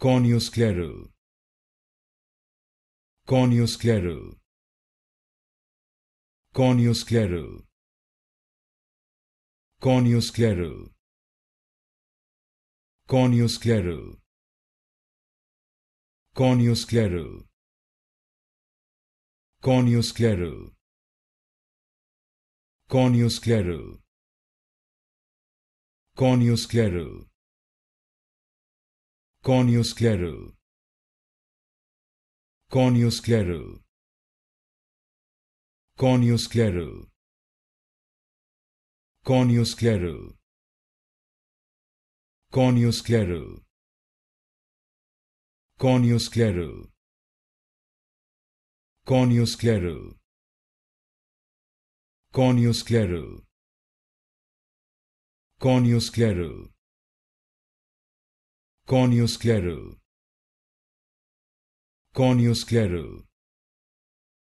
corneoscleral corneoscleral corneoscleral corneoscleral corneoscleral corneoscleral corneoscleral corneoscleral corneoscleral corneoscleral corneoscleral corneoscleral corneoscleral corneoscleral corneoscleral corneoscleral corneoscleral corneoscleral corneoscleral corneoscleral